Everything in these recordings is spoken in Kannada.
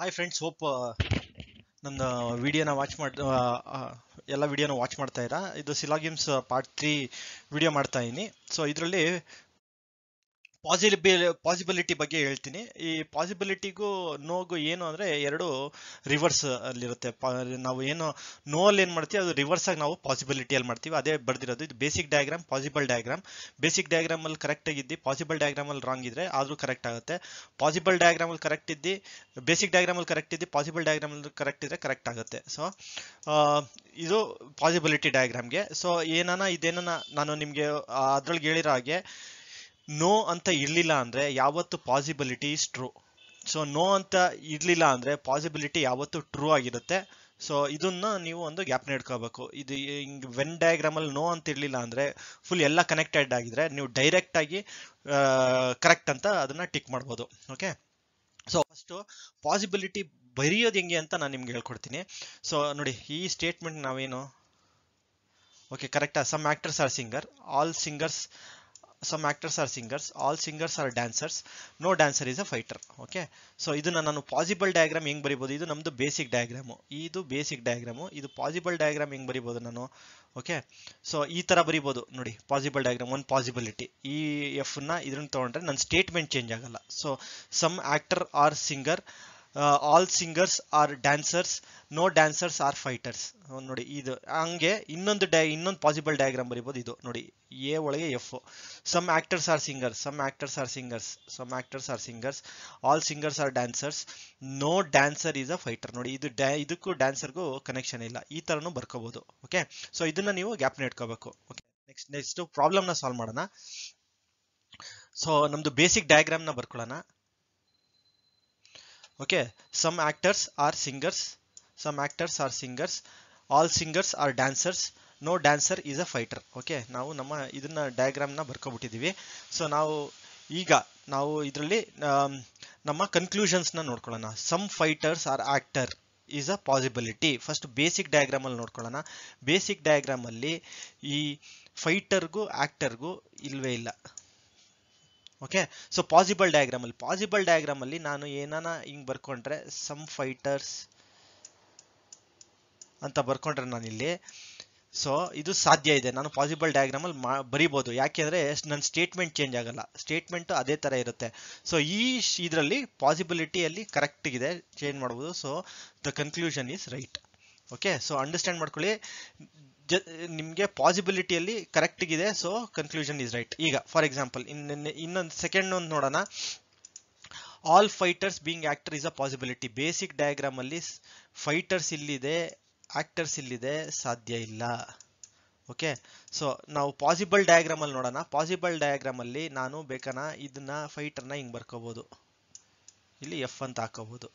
ಹಾಯ್ ಫ್ರೆಂಡ್ಸ್ ಹೋಪ್ ನನ್ನ ವಿಡಿಯೋನ ವಾಚ್ ಮಾಡ್ ಎಲ್ಲ ವಿಡಿಯೋನ ವಾಚ್ ಮಾಡ್ತಾ ಇರ ಇದು ಸಿಲಾ ಗೇಮ್ಸ್ ಪಾರ್ಟ್ ತ್ರೀ ವಿಡಿಯೋ ಮಾಡ್ತಾ ಇದ್ದೀನಿ ಸೊ ಇದರಲ್ಲಿ ಪಾಸಿಬಿ ಪಾಸಿಬಿಲಿಟಿ ಬಗ್ಗೆ ಹೇಳ್ತೀನಿ ಈ ಪಾಸಿಬಿಲಿಟಿಗೂ ನೋಗೂ ಏನು ಅಂದರೆ ಎರಡು ರಿವರ್ಸ್ ಅಲ್ಲಿರುತ್ತೆ ನಾವು ಏನು ನೋ ಅಲ್ಲಿ ಏನು ಮಾಡ್ತೀವಿ ಅದು ರಿವರ್ಸ್ ಆಗಿ ನಾವು ಪಾಸಿಬಿಲಿಟಿಯಲ್ಲಿ ಮಾಡ್ತೀವಿ ಅದೇ ಬರ್ದಿರೋದು ಇದು basic diagram possible diagram basic ಡಯಾಗ್ರಾಮಲ್ಲಿ ಕರೆಕ್ಟ್ ಆಗಿದ್ದು ಪಾಸಿಬಲ್ ಡಯಾಗ್ರಾಮಲ್ಲಿ ರಾಂಗ್ ಇದ್ದರೆ ಆದರೂ ಕರೆಕ್ಟ್ ಆಗುತ್ತೆ ಪಾಸಿಬಲ್ ಡಯಾಗ್ರಾಮಲ್ಲಿ ಕರೆಕ್ಟ್ ಇದ್ದು ಬೇಸಿಕ್ ಡಯಾಗ್ರಾಮಲ್ಲಿ ಕರೆಕ್ಟ್ ಇದ್ದು ಪಾಸಿಬಲ್ ಡಯಾಗ್ರಾಮಲ್ಲಿ ಕರೆಕ್ಟ್ ಇದ್ದರೆ ಕರೆಕ್ಟ್ ಆಗುತ್ತೆ ಸೊ ಇದು ಪಾಸಿಬಿಲಿಟಿ ಡಯಾಗ್ರಾಮ್ಗೆ ಸೊ ಏನಾನ ಇದೇನ ನಾನು ನಿಮಗೆ ಅದ್ರೊಳಗೆ ಹೇಳಿರೋ ಹಾಗೆ ನೋ ಅಂತ ಇರಲಿಲ್ಲ ಅಂದರೆ ಯಾವತ್ತು possibility is true so no ಅಂತ ಇರಲಿಲ್ಲ ಅಂದರೆ ಪಾಸಿಬಿಲಿಟಿ ಯಾವತ್ತು ಟ್ರೂ ಆಗಿರುತ್ತೆ ಸೊ ಇದನ್ನ ನೀವು ಒಂದು ಗ್ಯಾಪ್ ಇಟ್ಕೋಬೇಕು ಇದು ಹಿಂಗೆ ವೆನ್ ಡಯಾಗ್ರಾಮಲ್ಲಿ ನೋ ಅಂತ ಇರಲಿಲ್ಲ ಅಂದರೆ ಫುಲ್ ಎಲ್ಲ ಕನೆಕ್ಟೆಡ್ ಆಗಿದ್ರೆ ನೀವು ಡೈರೆಕ್ಟಾಗಿ ಕರೆಕ್ಟ್ ಅಂತ ಅದನ್ನು ಟಿಕ್ ಮಾಡ್ಬೋದು ಓಕೆ ಸೊ ಫಸ್ಟ್ ಪಾಸಿಬಿಲಿಟಿ ಬರೆಯೋದು ಹೆಂಗೆ ಅಂತ ನಾನು ನಿಮ್ಗೆ ಹೇಳ್ಕೊಡ್ತೀನಿ ಸೊ ನೋಡಿ ಈ ಸ್ಟೇಟ್ಮೆಂಟ್ ನಾವೇನು okay correct some actors are singer all singers some actors are singers all singers are dancers no dancer is a fighter okay so ಇದನ್ನ ನಾನು ಪಾಸಿಬಲ್ ಡಯಾಗ್ರಾಮ್ ಹೆಂಗ್ ಬರಿಬೋದು ಇದು ನಮ್ದು ಬೇಸಿಕ್ ಡಯಾಗ್ರಾಮು ಇದು ಬೇಸಿಕ್ ಡಯಾಗ್ರಾಮು ಇದು ಪಾಸಿಬಲ್ ಡಯಾಗ್ರಾಮ್ ಹೆಂಗ್ ಬರಿಬೋದು ನಾನು ಓಕೆ ಸೊ ಈ ತರ ಬರಿಬೋದು ನೋಡಿ ಪಾಸಿಬಲ್ ಡಯಾಗ್ರಾಮ್ ಒನ್ ಪಾಸಿಬಿಲಿಟಿ ಈ ಎಫ್ ನ ಇದನ್ನ ತಗೊಂಡ್ರೆ ನನ್ನ ಸ್ಟೇಟ್ಮೆಂಟ್ ಚೇಂಜ್ ಆಗಲ್ಲ so some actor are singer all all are are no no are fighters ನೋಡಿ ಇದು ಹಂಗೆ ಇನ್ನೊಂದು ಇನ್ನೊಂದು ಪಾಸಿಬಲ್ ಡಯಾಗ್ರಾಮ್ ಬರಿಬೋದು ಇದು ನೋಡಿ ಎ ಒಳಗೆ ಎಫ್ some actors are singers some actors are singers some actors are singers all singers are dancers no dancer is a fighter ನೋಡಿ ಇದು ಡ್ಯಾ ಇದಕ್ಕೂ ಡ್ಯಾನ್ಸರ್ಗೂ ಕನೆಕ್ಷನ್ ಇಲ್ಲ ಈ ಥರನೂ ಬರ್ಕೋಬೋದು ಓಕೆ ಸೊ ಇದನ್ನ ನೀವು ಗ್ಯಾಪ್ನ ಇಟ್ಕೋಬೇಕು ಓಕೆ ನೆಕ್ಸ್ಟ್ ನೆಕ್ಸ್ಟ್ ಪ್ರಾಬ್ಲಮ್ನ ಸಾಲ್ವ್ ಮಾಡೋಣ ಸೊ ನಮ್ದು ಬೇಸಿಕ್ ಡಯಾಗ್ರಾಮ್ನ ಬರ್ಕೊಳ್ಳೋಣ okay some actors are singers some actors are singers all singers are dancers no dancer is a fighter okay ನಾವು ನಮ್ಮ ಇದನ್ನ ಡಯಾಗ್ರಾಮ್ನ ಬರ್ಕೊಬಿಟ್ಟಿದ್ದೀವಿ ಸೊ ನಾವು ಈಗ ನಾವು ಇದರಲ್ಲಿ um, ನಮ್ಮ ಕನ್ಕ್ಲೂಷನ್ಸ್ನ ನೋಡ್ಕೊಳ್ಳೋಣ some fighters are actor is a possibility first basic ಡಯಾಗ್ರಾಮಲ್ಲಿ ನೋಡ್ಕೊಳ್ಳೋಣ ಬೇಸಿಕ್ ಡಯಾಗ್ರಾಮಲ್ಲಿ ಈ ಫೈಟರ್ಗೂ ಆ್ಯಕ್ಟರ್ಗೂ ಇಲ್ವೇ ಇಲ್ಲ ಓಕೆ ಸೊ ಪಾಸಿಬಲ್ ಡಯಾಗ್ರಾಮ್ ಅಲ್ಲಿ ಪಾಸಿಬಲ್ ಡಯಾಗ್ರಾಮ್ ಅಲ್ಲಿ ನಾನು ಏನಾನ ಹಿಂಗ್ ಬರ್ಕೊಂಡ್ರೆ ಸಮ್ ಫೈಟರ್ಸ್ ಅಂತ ಬರ್ಕೊಂಡ್ರೆ ನಾನು ಇಲ್ಲಿ ಸೊ ಇದು ಸಾಧ್ಯ ಇದೆ ನಾನು ಪಾಸಿಬಲ್ ಡಯಾಗ್ರಾಮ್ ಅಲ್ಲಿ ಬರಿಬೋದು ಯಾಕೆಂದ್ರೆ ನನ್ನ ಸ್ಟೇಟ್ಮೆಂಟ್ ಚೇಂಜ್ ಆಗಲ್ಲ ಸ್ಟೇಟ್ಮೆಂಟ್ ಅದೇ ತರ ಇರುತ್ತೆ ಸೊ ಈ ಇದರಲ್ಲಿ ಕರೆಕ್ಟ್ ಇದೆ ಚೇಂಜ್ ಮಾಡ್ಬೋದು so the conclusion is right okay so understand ಮಾಡ್ಕೊಳ್ಳಿ ನಿಮಗೆ ಪಾಸಿಬಿಲಿಟಿಯಲ್ಲಿ ಇದೆ ಸೊ ಕನ್ಕ್ಲೂಷನ್ ಇಸ್ ರೈಟ್ ಈಗ ಫಾರ್ ಎಕ್ಸಾಂಪಲ್ ಇನ್ನೆ ಇನ್ನೊಂದು ಸೆಕೆಂಡ್ ಒಂದು ನೋಡೋಣ all fighters being actor is a possibility basic diagram ಅಲ್ಲಿ ಫೈಟರ್ಸ್ ಇಲ್ಲಿದೆ ಆಕ್ಟರ್ಸ್ ಇಲ್ಲಿದೆ ಸಾಧ್ಯ ಇಲ್ಲ ಓಕೆ ಸೊ ನಾವು ಪಾಸಿಬಲ್ ಡಯಾಗ್ರಾಮ್ ಅಲ್ಲಿ ನೋಡೋಣ ಪಾಸಿಬಲ್ ಡಯಾಗ್ರಾಮ್ ಅಲ್ಲಿ ನಾನು ಬೇಕನ ಇದನ್ನ ಫೈಟರ್ನ ಹಿಂಗ್ ಬರ್ಕೋಬಹುದು ಇಲ್ಲಿ ಎಫ್ ಅಂತ ಹಾಕೋಬಹುದು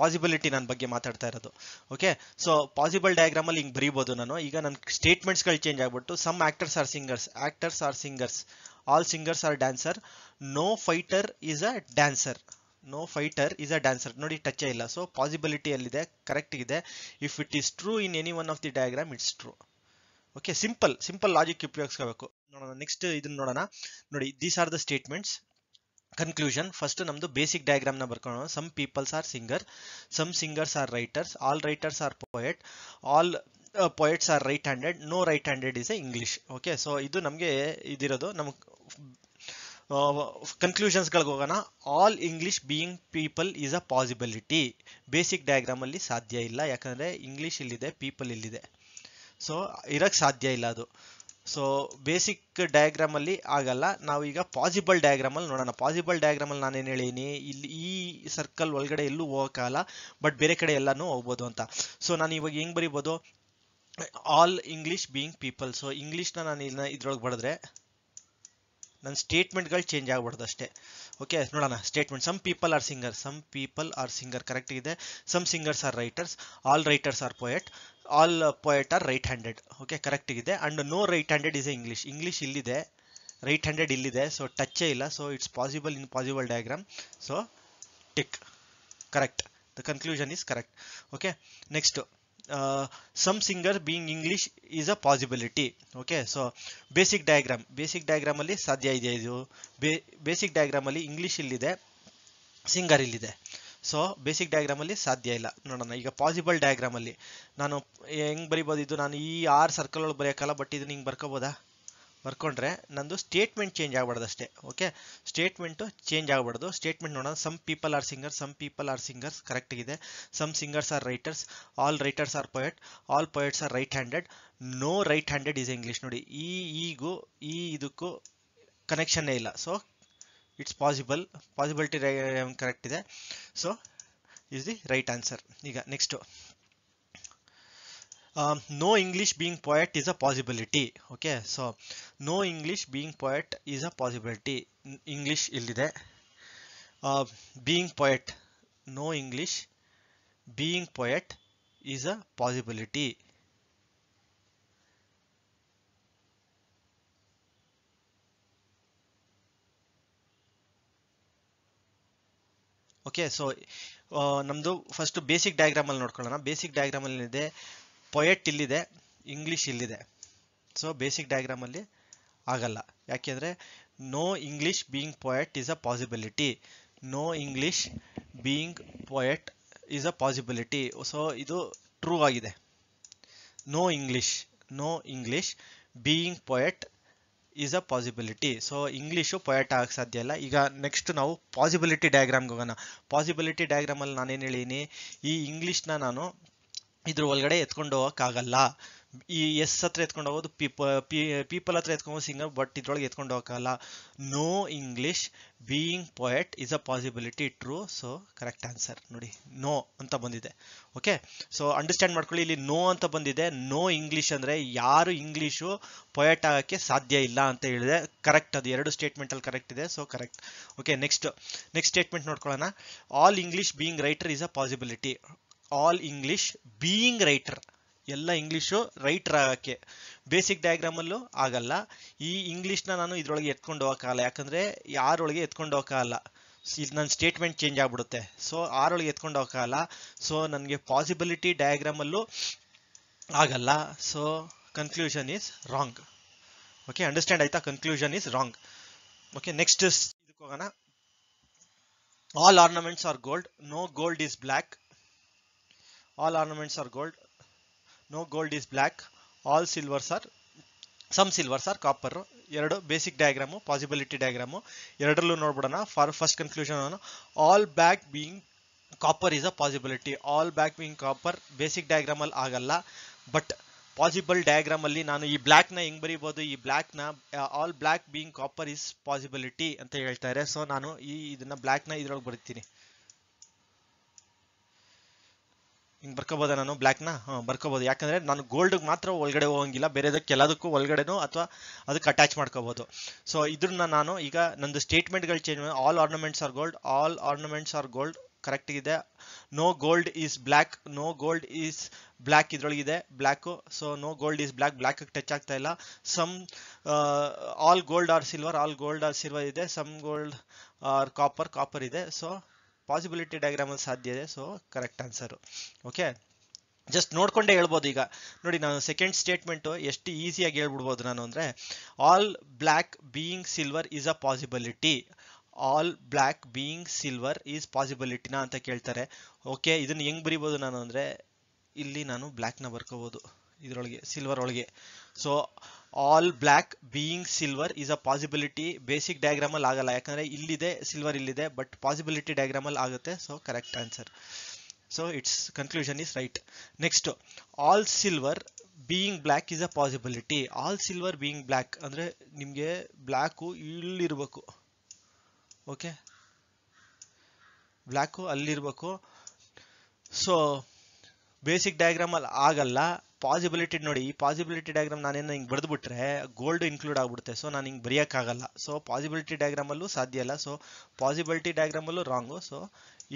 ಪಾಸಿಬಿಲಿಟಿ ನನ್ನ ಬಗ್ಗೆ ಮಾತಾಡ್ತಾ ಇರೋದು ಓಕೆ ಸೊ ಪಾಸಿಬಲ್ ಡಯಾಗ್ರಾಮಲ್ಲಿ ಹಿಂಗೆ ಬರೀಬೋದು ನಾನು ಈಗ ನನ್ನ ಸ್ಟೇಟ್ಮೆಂಟ್ಸ್ಗಳು ಚೇಂಜ್ ಆಗಿಬಿಟ್ಟು some actors are singers actors are singers all singers are dancer no fighter is a dancer no fighter is a dancer ನೋಡಿ ಟಚ್ ಇಲ್ಲ ಸೊ ಪಾಸಿಬಿಲಿಟಿಯಲ್ಲಿದೆ ಕರೆಕ್ಟ್ ಇದೆ if it is true in any one of the diagram it's true okay simple simple logic ಉಪಯೋಗಿಸ್ಕೋಬೇಕು ನೋಡೋಣ ನೆಕ್ಸ್ಟ್ ಇದನ್ನ ನೋಡೋಣ ನೋಡಿ these are the statements conclusion first ನಮ್ದು ಬೇಸಿಕ್ ಡಯಾಗ್ರಾಮ್ನ ಬರ್ಕೊಂಡು some peoples R singer some singers are writers all writers are poet all poets are right handed no right handed is a English okay so ಇದು ನಮಗೆ ಇದಿರೋದು ನಮಗೆ ಕನ್ಕ್ಲೂಷನ್ಸ್ಗಳಿಗೆ ಹೋಗೋಣ all English being people is a possibility basic ಡಯಾಗ್ರಾಮಲ್ಲಿ ಸಾಧ್ಯ ಇಲ್ಲ ಯಾಕಂದರೆ ಇಂಗ್ಲಿಷ್ ಇಲ್ಲಿದೆ ಪೀಪಲ್ ಇಲ್ಲಿದೆ ಸೊ ಇರೋಕ್ಕೆ ಸಾಧ್ಯ ಇಲ್ಲ ಅದು ಸೊ ಬೇಸಿಕ್ ಡಯಾಗ್ರಾಮ್ ಅಲ್ಲಿ ಆಗಲ್ಲ ನಾವು ಈಗ ಪಾಸಿಬಲ್ ಅಲ್ಲಿ ನೋಡೋಣ ಪಾಸಿಬಲ್ ಡಯಾಗ್ರಾಮ್ ನಾನು ನಾನೇನು ಹೇಳೀನಿ ಇಲ್ಲಿ ಈ ಸರ್ಕಲ್ ಒಳಗಡೆ ಎಲ್ಲೂ ಹೋಗೋಕ್ಕಾಗಲ್ಲ ಬಟ್ ಬೇರೆ ಕಡೆ ಎಲ್ಲಾನು ಹೋಗ್ಬೋದು ಅಂತ ಸೊ ನಾನು ಇವಾಗ ಹೆಂಗೆ ಬರಿಬೋದು all English being people so ಇಂಗ್ಲೀಷ್ನ ನಾನು ಇಲ್ಲಿನ ಇದ್ರೊಳಗೆ ಬಡಿದ್ರೆ ನನ್ನ ಸ್ಟೇಟ್ಮೆಂಟ್ಗಳು ಚೇಂಜ್ ಆಗ್ಬಾರ್ದು ಅಷ್ಟೇ ಓಕೆ ನೋಡೋಣ statement some people are singer some people are singer correct ಇದೆ some singers are writers all writers are poet all poet are right handed okay correct ಇದೆ and no right handed is a English English ಇಲ್ಲಿದೆ ರೈಟ್ ಹ್ಯಾಂಡೆಡ್ ಇಲ್ಲಿದೆ ಸೊ ಟಚ್ಚೇ ಇಲ್ಲ so it's possible in possible diagram so tick correct the conclusion is correct okay next some singer being English is a possibility okay so basic diagram basic ಡಯಾಗ್ರಾಮಲ್ಲಿ ಸಾಧ್ಯ ಇದೆ ಇದು ಬೇಸಿಕ್ ಡಯಾಗ್ರಾಮಲ್ಲಿ ಇಂಗ್ಲೀಷ್ ಇಲ್ಲಿದೆ ಸಿಂಗರ್ ಇಲ್ಲಿದೆ ಸೊ ಬೇಸಿಕ್ ಡಯಾಗ್ರಾಮಲ್ಲಿ ಸಾಧ್ಯ ಇಲ್ಲ ನೋಡೋಣ ಈಗ ಪಾಸಿಬಲ್ ಡಯಾಗ್ರಾಮಲ್ಲಿ ನಾನು ಹೆಂಗ್ ಬರಿಬೋದು ಇದು ನಾನು ಈ ಆರ್ ಸರ್ಕಲ್ ಒಳಗೆ ಬರೆಯೋಕ್ಕಲ್ಲ ಬಟ್ ಇದನ್ನ ಹಿಂಗೆ ಬರ್ಕೋಬೋದಾ ಬರ್ಕೊಂಡ್ರೆ ನಂದು ಸ್ಟೇಟ್ಮೆಂಟ್ ಚೇಂಜ್ ಆಗಬಾರ್ದು ಅಷ್ಟೇ ಓಕೆ ಸ್ಟೇಟ್ಮೆಂಟು ಚೇಂಜ್ ಆಗಬಾರ್ದು ಸ್ಟೇಟ್ಮೆಂಟ್ ನೋಡೋಣ some people are singers some people are singers ಇದೆ some singers are writers all writers are poet all poets are right handed no right handed is English ನೋಡಿ ಈ ಈಗೂ ಈ ಇದಕ್ಕೂ ಕನೆಕ್ಷನ್ನೇ ಇಲ್ಲ so it's possible possibility correct ಇದೆ So is the right answer. next. Um, no English being poet is a possibility. Okay, so no English being poet is a possibility. English illide. Uh, um, being poet. No English being poet is a possibility. Okay so ನಮ್ಮದು ಫಸ್ಟ್ ಬೇಸಿಕ್ ಡಯಾಗ್ರಾಮಲ್ಲಿ ನೋಡ್ಕೊಳ್ಳೋಣ ಬೇಸಿಕ್ ಅಲ್ಲಿ ಇದೆ ಪೊಯೆಟ್ ಇಲ್ಲಿದೆ ಇಂಗ್ಲೀಷ್ ಇಲ್ಲಿದೆ ಸೊ ಬೇಸಿಕ್ ಡಯಾಗ್ರಾಮಲ್ಲಿ ಆಗಲ್ಲ ಯಾಕೆಂದರೆ no English being poet is a possibility no English being poet is a possibility so ಇದು ಟ್ರೂ ಆಗಿದೆ no English no English being poet is a possibility so English poet ಆಗಕ್ಕೆ ಸಾಧ್ಯ ಇಲ್ಲ ಈಗ ನೆಕ್ಸ್ಟ್ ನಾವು ಪಾಸಿಬಿಲಿಟಿ ಡಯಾಗ್ರಾಮ್ಗೆ ಹೋಗೋಣ ಪಾಸಿಬಿಲಿಟಿ ಡಯಾಗ್ರಾಮಲ್ಲಿ ನಾನೇನು ಹೇಳೀನಿ ಈ ಇಂಗ್ಲೀಷ್ನ ನಾನು ಇದ್ರ ಒಳಗಡೆ ಎತ್ಕೊಂಡು ಹೋಗೋಕ್ಕಾಗಲ್ಲ ಈ ಎಸ್ ಹತ್ರ ಎತ್ಕೊಂಡು ಹೋಗೋದು ಪೀಪ ಪೀಪಲ್ ಹತ್ರ ಎತ್ಕೊಂಡು ಸಿಂಗರ್ ಬಟ್ ಇದ್ರೊಳಗೆ ಎತ್ಕೊಂಡು ಹೋಗಲ್ಲ no English being poet is a possibility true so correct answer ನೋಡಿ ನೋ ಅಂತ ಬಂದಿದೆ ಓಕೆ ಸೊ ಅಂಡರ್ಸ್ಟ್ಯಾಂಡ್ ಮಾಡ್ಕೊಳ್ಳಿ ಇಲ್ಲಿ ನೋ ಅಂತ ಬಂದಿದೆ ನೋ ಇಂಗ್ಲಿಷ್ ಅಂದರೆ ಯಾರು ಇಂಗ್ಲೀಷು ಪೊಯೆಟ್ ಆಗೋಕ್ಕೆ ಸಾಧ್ಯ ಇಲ್ಲ ಅಂತ ಹೇಳಿದೆ ಕರೆಕ್ಟ್ ಅದು ಎರಡು ಸ್ಟೇಟ್ಮೆಂಟಲ್ಲಿ ಕರೆಕ್ಟ್ ಇದೆ so correct okay next next statement ನೋಡ್ಕೊಳ್ಳೋಣ all English being writer is a possibility all English being writer ಎಲ್ಲ ಇಂಗ್ಲಿಷು ರೈಟ್ ಆಗೋಕ್ಕೆ ಬೇಸಿಕ್ ಡಯಾಗ್ರಾಮಲ್ಲೂ ಆಗಲ್ಲ ಈ ನ ನಾನು ಇದರೊಳಗೆ ಎತ್ಕೊಂಡು ಹೋಗೋಕ್ಕಾಗಲ್ಲ ಯಾಕಂದ್ರೆ ಯಾರೊಳಗೆ ಎತ್ಕೊಂಡು ಹೋಗೋಕ್ಕಾಗಲ್ಲ ಇದು ನನ್ನ ಸ್ಟೇಟ್ಮೆಂಟ್ ಚೇಂಜ್ ಆಗಿಬಿಡುತ್ತೆ ಸೊ ಆರೊಳಗೆ ಎತ್ಕೊಂಡು ಹೋಗೋಕ್ಕಾಗಲ್ಲ ಸೊ ನನಗೆ ಪಾಸಿಬಿಲಿಟಿ ಡಯಾಗ್ರಾಮಲ್ಲೂ ಆಗಲ್ಲ so conclusion is wrong okay understand ಆಯ್ತಾ conclusion is wrong okay next ಹೋಗೋಣ all ornaments are gold no gold is black all ornaments are gold no gold is black all silvers are some silvers are copper ಎರಡು ಬೇಸಿಕ್ ಡಯಾಗ್ರಾಮು ಪಾಸಿಬಿಲಿಟಿ ಡಯಾಗ್ರಾಮು ಎರಡರಲ್ಲೂ ನೋಡ್ಬಿಡೋಣ for first conclusion all back being copper is a possibility all back being copper basic ಡಯಾಗ್ರಾಮಲ್ಲಿ ಆಗಲ್ಲ ಬಟ್ ಪಾಸಿಬಲ್ ಡಯಾಗ್ರಾಮಲ್ಲಿ ನಾನು ಈ ಬ್ಲ್ಯಾಕ್ನ ಹೆಂಗೆ ಬರೀಬೋದು ಈ ಬ್ಲ್ಯಾಕ್ನ all black being copper is possibility ಅಂತ ಹೇಳ್ತಾರೆ ಸೊ ನಾನು ಈ ಇದನ್ನು ಬ್ಲ್ಯಾಕ್ನ ಇದ್ರೊಳಗೆ ಬರಿತೀನಿ ಹಿಂಗೆ ಬರ್ಕೋಬೋದಾ ನಾನು ಬ್ಲ್ಯಾಕ್ನ ಹಾಂ ಬರ್ಕೋಬೋದು ಯಾಕಂದರೆ ನಾನು ಗೋಲ್ಡ್ಗೆ ಮಾತ್ರ ಒಳಗಡೆ ಹೋಗಂಗಿಲ್ಲ ಬೇರೆದಕ್ಕೆ ಎಲ್ಲದಕ್ಕೂ ಒಳಗಡೆನೂ ಅಥವಾ ಅದಕ್ಕೆ ಅಟ್ಯಾಚ್ ಮಾಡ್ಕೋಬೋದು ಸೊ ಇದನ್ನ ನಾನು ಈಗ ನಂದು ಸ್ಟೇಟ್ಮೆಂಟ್ಗಳು ಚೇಂಜ್ ಮಾಡಿ all ornaments are gold all ornaments are gold correct ಇದೆ no gold is black no gold is black ಇದ್ರೊಳಗಿದೆ black so no gold is black black touch ಆಗ್ತಾ ಇಲ್ಲ some all gold are silver all gold are silver ಇದೆ some gold are copper copper ಇದೆ ಸೊ ಪಾಸಿಬಿಲಿಟಿ ಡಯಾಗ್ರಾಮಲ್ಲಿ ಸಾಧ್ಯ ಇದೆ so correct answer okay just ನೋಡ್ಕೊಂಡೇ ಹೇಳ್ಬೋದು ಈಗ ನೋಡಿ ನಾನು ಸೆಕೆಂಡ್ ಸ್ಟೇಟ್ಮೆಂಟು ಎಷ್ಟು ಈಸಿಯಾಗಿ ಹೇಳ್ಬಿಡ್ಬೋದು ನಾನು ಅಂದರೆ all black being silver is a possibility all black being silver is ಪಾಸಿಬಿಲಿಟಿನ ಅಂತ ಕೇಳ್ತಾರೆ ಓಕೆ ಇದನ್ನು ಹೆಂಗೆ ಬರಿಬೋದು ನಾನು ಅಂದರೆ ಇಲ್ಲಿ ನಾನು ಬ್ಲ್ಯಾಕ್ನ ಬರ್ಕೋಬೋದು ಇದರೊಳಗೆ ಸಿಲ್ವರ್ ಒಳಗೆ so all black being silver is a possibility basic ಡಯಾಗ್ರಾಮಲ್ಲಿ ಆಗಲ್ಲ ಯಾಕಂದ್ರೆ ಇಲ್ಲಿದೆ ಸಿಲ್ವರ್ ಇಲ್ಲಿದೆ ಬಟ್ ಪಾಸಿಬಿಲಿಟಿ ಡಯಾಗ್ರಾಮಲ್ಲಿ ಆಗುತ್ತೆ so correct answer so it's conclusion is right next all silver being black is a possibility all silver being black ಅಂದ್ರೆ ನಿಮಗೆ ಬ್ಲ್ಯಾಕು ಇಲ್ಲಿರ್ಬೇಕು ಓಕೆ ಬ್ಲ್ಯಾಕು ಅಲ್ಲಿರ್ಬೇಕು ಸೊ ಬೇಸಿಕ್ ಡಯಾಗ್ರಾಮ್ ಅಲ್ಲಿ ಆಗಲ್ಲ ಪಾಸಿಬಿಲಿಟಿ ನೋಡಿ ಈ ಪಾಸಿಬಿಲಿಟಿ ಡಯಾಗ್ರಾಮ್ ನಾನೇನು ಹಿಂಗೆ ಬಿಟ್ರೆ ಗೋಲ್ಡ್ ಇನ್ಕ್ಲೂಡ್ ಆಗಿಬಿಡುತ್ತೆ ಸೊ ನಾನು ಹಿಂಗೆ ಬರೆಯೋಕ್ಕಾಗಲ್ಲ ಸೊ ಪಾಸಿಬಿಲಿಟಿ ಡಯಾಗ್ರಾಮಲ್ಲೂ ಸಾಧ್ಯ ಇಲ್ಲ ಸೊ ಪಾಸಿಬಿಲಿಟಿ ಡಯಾಗ್ರಾಮಲ್ಲೂ ರಾಂಗು ಸೊ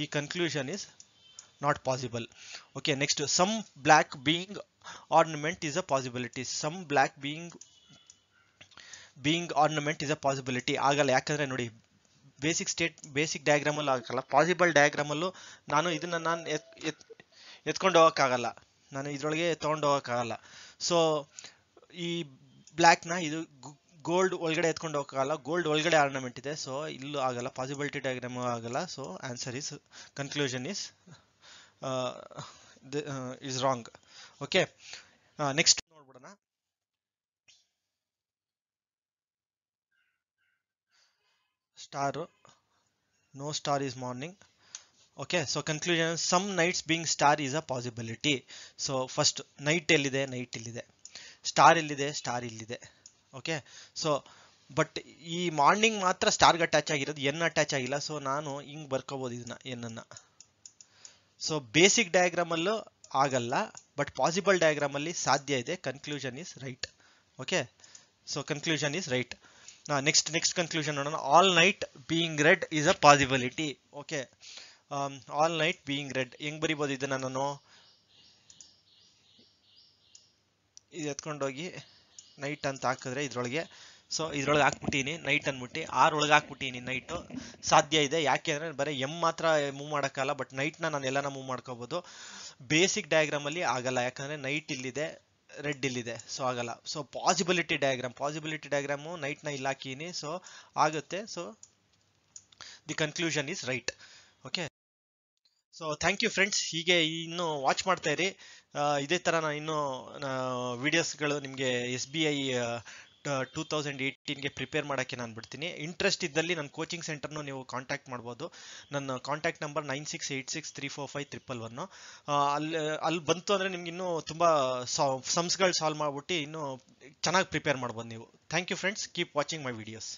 ಈ conclusion is not possible okay next some black being ornament is a possibility some black being being ornament is a possibility ಆಗಲ್ಲ ಯಾಕಂದರೆ ನೋಡಿ ಬೇಸಿಕ್ ಸ್ಟೇಟ್ ಬೇಸಿಕ್ ಡಯಾಗ್ರಾಮಲ್ಲೂ ಆಗಲ್ಲ ಪಾಸಿಬಲ್ ಡಯಾಗ್ರಾಮಲ್ಲೂ ನಾನು ಇದನ್ನು ನಾನು ಎತ್ ಎತ್ ಎತ್ಕೊಂಡು ಹೋಗೋಕ್ಕಾಗಲ್ಲ ನಾನು ಇದರೊಳಗೆ ತೊಗೊಂಡೋಗಕ್ಕಾಗಲ್ಲ ಸೊ ಈ ಬ್ಲ್ಯಾಕ್ನ ಇದು ಗೋಲ್ಡ್ ಒಳಗಡೆ ಎತ್ಕೊಂಡು ಹೋಗೋಕ್ಕಾಗಲ್ಲ ಗೋಲ್ಡ್ ಒಳಗಡೆ ಆರ್ನಮೆಂಟ್ ಇದೆ ಸೊ ಇಲ್ಲೂ ಆಗಲ್ಲ ಪಾಸಿಬಿಲಿಟಿ ಡಯಾಗ್ರಾಮು ಆಗಲ್ಲ so answer is conclusion is is wrong okay next ನೋಡ್ಬಿಡೋಣ star no star is morning okay so conclusion some nights being star is a possibility so first night ಎಲ್ಲಿದೆ ನೈಟ್ ಇಲ್ಲಿದೆ ಸ್ಟಾರ್ ಎಲ್ಲಿದೆ ಸ್ಟಾರ್ ಇಲ್ಲಿದೆ ಓಕೆ ಸೊ ಬಟ್ ಈ ಮಾರ್ನಿಂಗ್ ಮಾತ್ರ ಸ್ಟಾರ್ಗೆ ಅಟ್ಯಾಚ್ ಆಗಿರೋದು ಎನ್ ಅಟ್ಯಾಚ್ ಆಗಿಲ್ಲ ಸೊ ನಾನು ಹಿಂಗೆ ಬರ್ಕೋಬೋದು ಇದನ್ನ ಎನ್ನನ್ನು ಸೊ ಬೇಸಿಕ್ ಡಯಾಗ್ರಾಮಲ್ಲೂ ಆಗಲ್ಲ ಬಟ್ ಪಾಸಿಬಲ್ ಡಯಾಗ್ರಾಮಲ್ಲಿ ಸಾಧ್ಯ ಇದೆ conclusion is right okay so conclusion is right ನಾ ನೆಕ್ಸ್ಟ್ ನೆಕ್ಸ್ಟ್ ಕನ್ಕ್ಲೂಷನ್ ನೋಡೋಣ all night being red is a possibility okay all night being red ಹೆಂಗ್ ಬರಿಬೋದು ಇದನ್ನ ನಾನು ಇದು ಎತ್ಕೊಂಡೋಗಿ ನೈಟ್ ಅಂತ ಹಾಕಿದ್ರೆ ಇದ್ರೊಳಗೆ ಸೊ ಇದ್ರೊಳಗೆ ಹಾಕ್ಬಿಟ್ಟೀನಿ ನೈಟ್ ಅಂದ್ಬಿಟ್ಟು ಆರೊಳಗೆ ಒಳಗೆ ಹಾಕ್ಬಿಟ್ಟೀನಿ ನೈಟು ಸಾಧ್ಯ ಇದೆ ಯಾಕೆ ಅಂದರೆ ಬರೀ ಎಮ್ ಮಾತ್ರ ಮೂವ್ ಮಾಡೋಕ್ಕಲ್ಲ ಬಟ್ ನೈಟ್ನ ನಾನು ಎಲ್ಲನ ಮೂವ್ ಮಾಡ್ಕೋಬೋದು ಬೇಸಿಕ್ ಡಯಾಗ್ರಾಮಲ್ಲಿ ಆಗಲ್ಲ ಯಾಕಂದರೆ ನೈಟ್ ಇಲ್ಲಿದೆ ರೆಡ್ ಇಲ್ಲಿದೆ ಸೊ ಆಗಲ್ಲ so possibility diagram possibility diagram ನೈಟ್ನ ಇಲ್ಲಿ ಹಾಕೀನಿ ಸೊ ಆಗುತ್ತೆ so the conclusion is right okay so thank you friends ಹೀಗೆ ಇನ್ನೂ ವಾಚ್ ಮಾಡ್ತಾ ಇರಿ ಇದೇ ಥರ ನಾನು ಇನ್ನೂ ವೀಡಿಯೋಸ್ಗಳು ನಿಮಗೆ S B I two thousand ಏಯ್ಟೀನ್ಗೆ ಪ್ರಿಪೇರ್ ಮಾಡೋಕ್ಕೆ ನಾನು ಬಿಡ್ತೀನಿ ಇಂಟ್ರೆಸ್ಟ್ ಇದ್ದಲ್ಲಿ ನನ್ನ ಕೋಚಿಂಗ್ ಸೆಂಟರ್ನು ನೀವು ಕಾಂಟ್ಯಾಕ್ಟ್ ಮಾಡ್ಬೋದು ನನ್ನ contact number nine six eight six three four five triple one ಅಲ್ಲಿ ಅಲ್ಲಿ ಬಂತು ಅಂದರೆ ನಿಮ್ಗೆ ಇನ್ನೂ ತುಂಬ ಸಮ್ಸ್ಗಳು ಸಾಲ್ವ್ ಮಾಡಿಬಿಟ್ಟು ಇನ್ನೂ ಚೆನ್ನಾಗಿ ಪ್ರಿಪೇರ್ ಮಾಡ್ಬೋದು ನೀವು thank you friends keep watching my videos